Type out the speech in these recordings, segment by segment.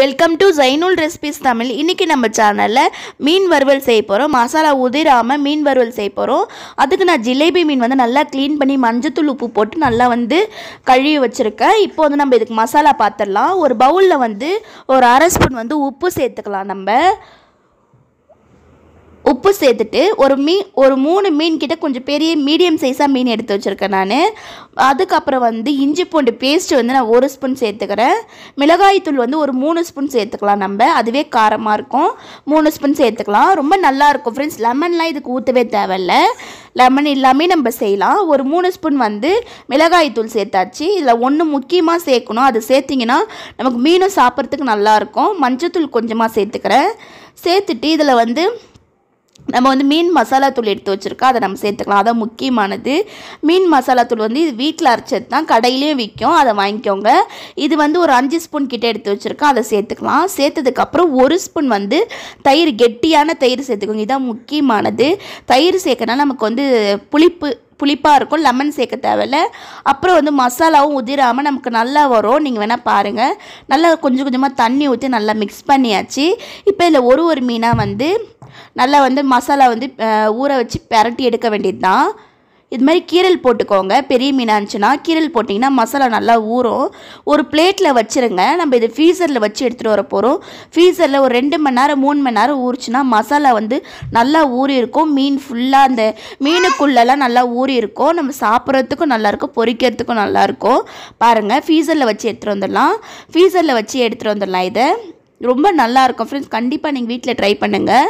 welcome to Zainul recipes Tamil இன்றைக்கி நம்ம சேனலில் மீன் வறுவல் செய்ய போகிறோம் மசாலா உதிராமல் மீன் வறுவல் செய்ய போகிறோம் அதுக்கு நான் ஜிலேபி மீன் வந்து நல்லா க்ளீன் பண்ணி மஞ்சத்தூள் உப்பு போட்டு நல்லா வந்து கழுவி வச்சுருக்கேன் இப்போ வந்து நம்ம இதுக்கு மசாலா பார்த்துடலாம் ஒரு பவுலில் வந்து ஒரு அரை ஸ்பூன் வந்து உப்பு சேர்த்துக்கலாம் நம்ம உப்பு சேர்த்துட்டு ஒரு மீன் ஒரு மூணு மீன் கிட்ட கொஞ்சம் பெரிய மீடியம் சைஸாக மீன் எடுத்து வச்சுருக்கேன் நான் அதுக்கப்புறம் வந்து இஞ்சி பூண்டு பேஸ்ட்டு வந்து நான் ஒரு ஸ்பூன் சேர்த்துக்கிறேன் மிளகாய்த்தூள் வந்து ஒரு மூணு ஸ்பூன் சேர்த்துக்கலாம் நம்ம அதுவே காரமாக இருக்கும் மூணு ஸ்பூன் சேர்த்துக்கலாம் ரொம்ப நல்லாயிருக்கும் ஃப்ரெண்ட்ஸ் லெமன்லாம் இதுக்கு ஊற்றவே தேவையில்ல லெமன் எல்லாமே நம்ம செய்யலாம் ஒரு மூணு ஸ்பூன் வந்து மிளகாய்த்தூள் சேர்த்தாச்சு இதில் ஒன்று முக்கியமாக சேர்க்கணும் அது சேர்த்திங்கன்னா நமக்கு மீனும் சாப்பிட்றதுக்கு நல்லாயிருக்கும் மஞ்சத்தூள் கொஞ்சமாக சேர்த்துக்கிறேன் சேர்த்துட்டு இதில் வந்து நம்ம வந்து மீன் மசாலா தூள் எடுத்து வச்சுருக்கோம் அதை நம்ம சேர்த்துக்கலாம் அதான் முக்கியமானது மீன் மசாலா தூள் வந்து இது வீட்டில் அரைச்சது தான் கடையிலையும் விற்கும் அதை வாங்கிக்கோங்க இது வந்து ஒரு அஞ்சு ஸ்பூன் கிட்டே எடுத்து வச்சுருக்கோம் அதை சேர்த்துக்கலாம் சேர்த்ததுக்கப்புறம் ஒரு ஸ்பூன் வந்து தயிர் கெட்டியான தயிர் சேர்த்துக்கோங்க இதுதான் முக்கியமானது தயிர் சேர்க்கறனால நமக்கு வந்து புளிப்பு புளிப்பாக இருக்கும் லெமன் சேர்க்க தேவையில்ல அப்புறம் வந்து மசாலாவும் உதிராமல் நமக்கு நல்லா வரும் நீங்கள் வேணால் பாருங்கள் நல்லா கொஞ்சம் கொஞ்சமாக தண்ணி ஊற்றி நல்லா மிக்ஸ் பண்ணியாச்சு இப்போ இதில் ஒரு ஒரு மீனாக வந்து நல்லா வந்து மசாலா வந்து ஊற வச்சு பரட்டி எடுக்க வேண்டியது தான் இது மாதிரி கீரல் போட்டுக்கோங்க பெரிய மீனாக இருந்துச்சுன்னா கீரல் போட்டிங்கன்னா மசாலா நல்லா ஊறும் ஒரு பிளேட்டில் வச்சுருங்க நம்ம இது ஃப்ரீசரில் வச்சு எடுத்துகிட்டு வர போகிறோம் ஃப்ரீசரில் ஒரு ரெண்டு மணி நேரம் மூணு மணி நேரம் ஊறுச்சுன்னா மசாலா வந்து நல்லா ஊறி இருக்கும் மீன் ஃபுல்லாக அந்த மீனுக்குள்ளெல்லாம் நல்லா ஊறி இருக்கும் நம்ம சாப்பிட்றதுக்கும் நல்லாயிருக்கும் பொரிக்கிறதுக்கும் நல்லாயிருக்கும் பாருங்கள் ஃப்ரீசரில் வச்சு எடுத்துகிட்டு வந்துடலாம் ஃப்ரீசரில் வச்சு எடுத்துகிட்டு வந்துடலாம் இதை ரொம்ப நல்லாயிருக்கும் ஃப்ரெண்ட்ஸ் கண்டிப்பாக நீங்கள் வீட்டில் ட்ரை பண்ணுங்கள்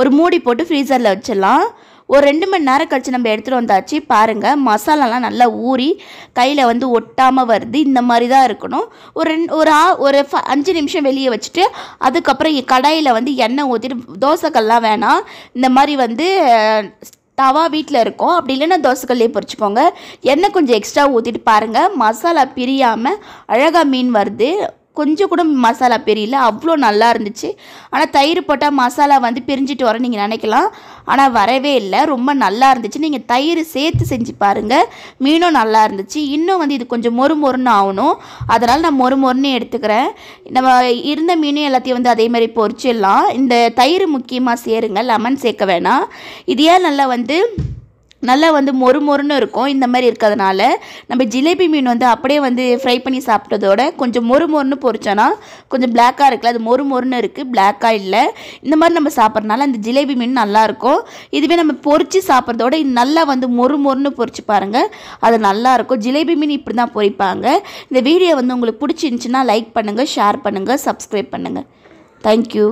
ஒரு மூடி போட்டு ஃப்ரீசரில் வச்சிடலாம் ஒரு ரெண்டு மணி நேரம் கழித்து நம்ம எடுத்துகிட்டு வந்தாச்சு பாருங்கள் மசாலாலாம் நல்லா ஊறி கையில் வந்து ஒட்டாமல் வருது இந்த மாதிரி தான் இருக்கணும் ஒரு ரெண்டு ஒரு ஆ ஒரு அஞ்சு நிமிஷம் வெளியே வச்சுட்டு அதுக்கப்புறம் கடாயில் வந்து எண்ணெய் ஊற்றிட்டு தோசைக்கல்லாம் வேணாம் இந்த மாதிரி வந்து தவா வீட்டில் இருக்கும் அப்படி இல்லைன்னா தோசைக்கல்லே பொறிச்சுக்கோங்க எண்ணெய் கொஞ்சம் எக்ஸ்ட்ரா ஊற்றிட்டு பாருங்கள் மசாலா பிரியாமல் அழகாக மீன் வருது கொஞ்சம் கூட மசாலா பெரியல அவ்வளோ நல்லா இருந்துச்சு ஆனால் தயிர் போட்டால் மசாலா வந்து பிரிஞ்சிட்டு வர நீங்கள் நினைக்கலாம் ஆனால் வரவே இல்லை ரொம்ப நல்லா இருந்துச்சு நீங்கள் தயிர் சேர்த்து செஞ்சு பாருங்கள் மீனும் நல்லா இருந்துச்சு இன்னும் வந்து இது கொஞ்சம் மொறு மொறுன்னு ஆகணும் அதனால் நான் மொறு மொறுன்னு எடுத்துக்கிறேன் நம்ம இருந்த மீனும் எல்லாத்தையும் வந்து அதே மாதிரி பொறிச்சிடலாம் இந்த தயிர் முக்கியமாக சேருங்க லெமன் சேர்க்க வேணாம் இதையே நல்லா வந்து நல்லா வந்து மொறு மொறுன்னு இருக்கும் இந்த மாதிரி இருக்கிறதுனால நம்ம ஜிலேபி மீன் வந்து அப்படியே வந்து ஃப்ரை பண்ணி சாப்பிட்டதோட கொஞ்சம் மொறு மொறுன்னு பொறிச்சோன்னா கொஞ்சம் பிளாக்காக இருக்குல்ல அது மொறு மொறுன்னு இருக்குது பிளாக்காக இல்லை இந்த மாதிரி நம்ம சாப்பிட்றதுனால அந்த ஜிலேபி மீன் நல்லாயிருக்கும் இதுவே நம்ம பொறிச்சு சாப்பிட்றதோட நல்லா வந்து மொறு மொறுன்னு பொறிச்சு பாருங்கள் அது நல்லாயிருக்கும் ஜிலேபி மீன் இப்படி தான் பொறிப்பாங்க இந்த வீடியோ வந்து உங்களுக்கு பிடிச்சிருந்துச்சின்னா லைக் பண்ணுங்கள் ஷேர் பண்ணுங்கள் சப்ஸ்கிரைப் பண்ணுங்கள் தேங்க்யூ